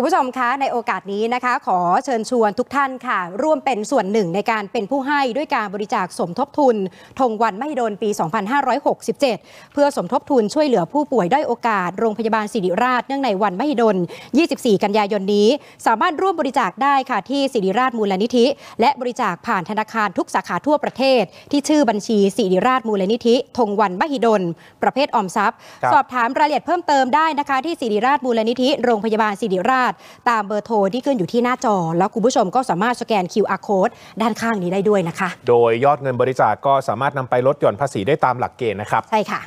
ุณผู้ชมคะในโอกาสนี้นะคะ ขอเชิญชวนทุกท่านค่ะ ร่วมเป็นส่วนหนึ่งในการเป็นผู้ให้ด้วยการบริจาคสมทบทุนทงวันไม่ิดนปี 2567 เพื่อสมทบทุนช่วยเหลือผู้ป่วยด้วยโอกาส โรงพยาบาลศิริราชเนื่องในวันไม่ิดน24 กันยายนนี้ สามารถร่วมบริจาคได้ค่ะที่ศิริราชมูลนิธิ และบริจาคผ่านธนาคารทุกสาขาทั่วประเทศ ที่ชื่อบัญชีศิริราชมูลนิธิทงวันมหิดล ประเภทออมทรัพย์ สอบถามรายละเอียดเพิ่มเติมได้นะคะ ที่ศิริราชมูลนิธิโรงพยาบาลศิริราชติตามเบอร์โทรที่ขึ้นอยู่ที่หน้าจอ แล้วคุณผู้ชมก็สามารถสแกน QR code ด้านข้างนี้ได้ด้วยนะคะ โดยยอดเงินบริจาคกก็สามารถนำไปลดหย่อนภาษีได้ตามหลักเกณฑ์นะครับ ใช่ค่ะ